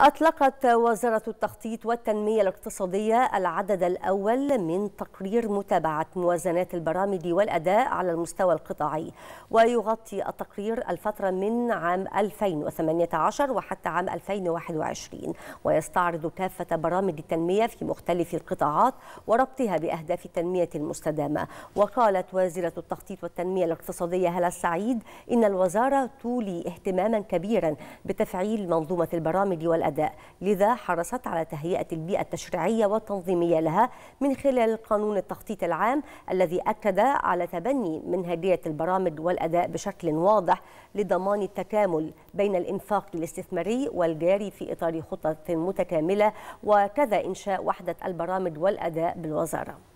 أطلقت وزارة التخطيط والتنمية الاقتصادية العدد الأول من تقرير متابعة موازنات البرامج والأداء على المستوى القطاعي ويغطي التقرير الفترة من عام 2018 وحتى عام 2021 ويستعرض كافة برامج التنمية في مختلف القطاعات وربطها بأهداف التنمية المستدامة وقالت وزيرة التخطيط والتنمية الاقتصادية هلا السعيد إن الوزارة تولي اهتماما كبيرا بتفعيل منظومة البرامج والأداء الأداء لذا حرصت على تهيئة البيئة التشريعية والتنظيمية لها من خلال قانون التخطيط العام الذي أكد على تبني منهجية البرامج والأداء بشكل واضح لضمان التكامل بين الإنفاق الاستثماري والجاري في إطار خطط متكاملة وكذا إنشاء وحدة البرامج والأداء بالوزارة